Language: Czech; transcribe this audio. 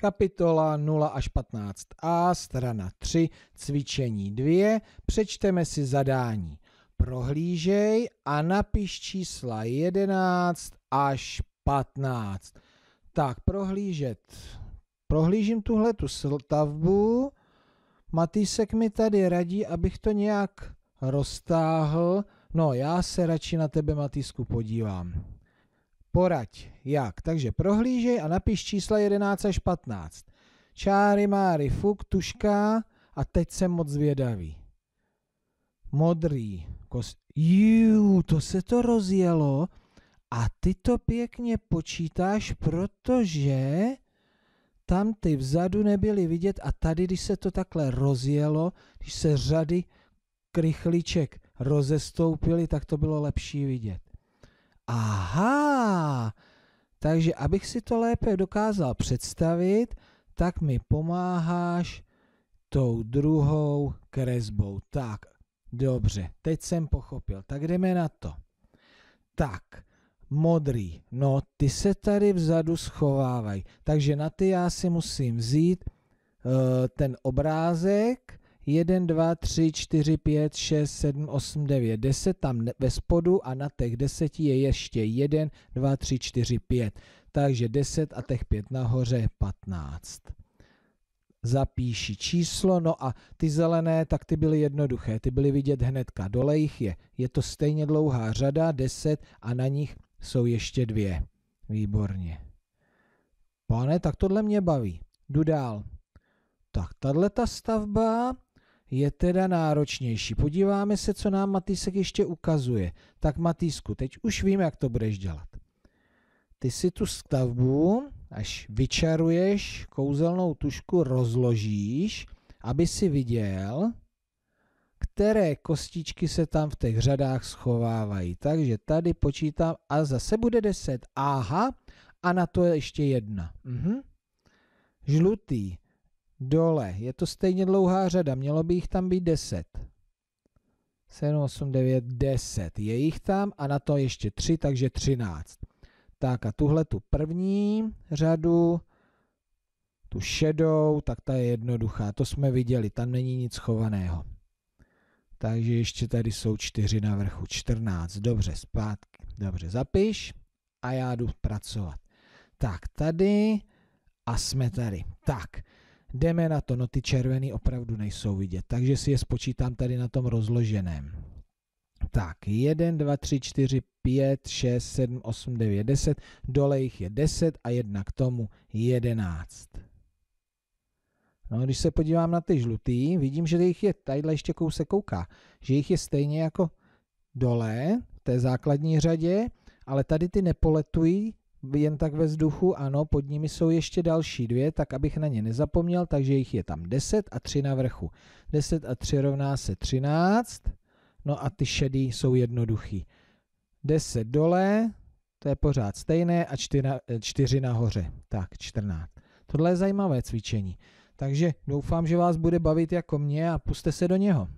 kapitola 0 až 15a, strana 3, cvičení 2, přečteme si zadání. Prohlížej a napiš čísla 11 až 15. Tak, prohlížet. Prohlížím tuhle tu stavbu. Matýsek mi tady radí, abych to nějak roztáhl. No, já se radši na tebe, Matýsku, podívám. Poraď, jak. Takže prohlížej a napiš čísla 11 až 15. Čáry, máry, fuk, tuška a teď jsem moc zvědavý. Modrý. Kos... Jú, to se to rozjelo a ty to pěkně počítáš, protože tam ty vzadu nebyly vidět a tady, když se to takhle rozjelo, když se řady krychliček rozestoupily, tak to bylo lepší vidět. Aha, takže abych si to lépe dokázal představit, tak mi pomáháš tou druhou kresbou. Tak, dobře, teď jsem pochopil. Tak jdeme na to. Tak, modrý. No, ty se tady vzadu schovávají. Takže na ty já si musím vzít uh, ten obrázek 1, 2, 3, 4, 5, 6, 7, 8, 9, 10 tam ve spodu a na těch 10 je ještě 1, 2, 3, 4, 5. Takže 10 a těch 5 nahoře 15. Zapíši číslo, no a ty zelené, tak ty byly jednoduché, ty byly vidět hnedka. Dole jich je, je to stejně dlouhá řada, 10 a na nich jsou ještě dvě. Výborně. Pane, tak tohle mě baví. Jdu dál. Tak tahle ta stavba, je teda náročnější. Podíváme se, co nám Matýsek ještě ukazuje. Tak Matýsku, teď už vím, jak to budeš dělat. Ty si tu stavbu, až vyčaruješ kouzelnou tušku, rozložíš, aby si viděl, které kostičky se tam v těch řadách schovávají. Takže tady počítám a zase bude 10. Aha, a na to je ještě jedna. Mhm. Žlutý dole. Je to stejně dlouhá řada, mělo by jich tam být 10. 7, 8, 9, 10. Je jich tam a na to ještě 3, takže 13. Tak a tuhle tu první řadu, tu šedou, tak ta je jednoduchá. To jsme viděli, tam není nic chovaného. Takže ještě tady jsou 4 na vrchu, 14. Dobře, zpátky. Dobře, zapiš a já jdu pracovat. Tak, tady a jsme tady. Tak, Jdeme na to, no ty červený opravdu nejsou vidět, takže si je spočítám tady na tom rozloženém. Tak, 1, 2, 3, 4, 5, 6, 7, 8, 9, 10, dole jich je 10 a jedna k tomu 11. No, když se podívám na ty žlutý, vidím, že jich je, tadyhle ještě kousek kouká, že jich je stejně jako dole, v té základní řadě, ale tady ty nepoletují jen tak ve vzduchu, ano, pod nimi jsou ještě další dvě, tak abych na ně nezapomněl, takže jich je tam 10 a 3 na vrchu. 10 a 3 rovná se 13, no a ty šedý jsou jednoduchý. 10 dole, to je pořád stejné, a 4, eh, nahoře, tak 14. Tohle je zajímavé cvičení, takže doufám, že vás bude bavit jako mě a puste se do něho.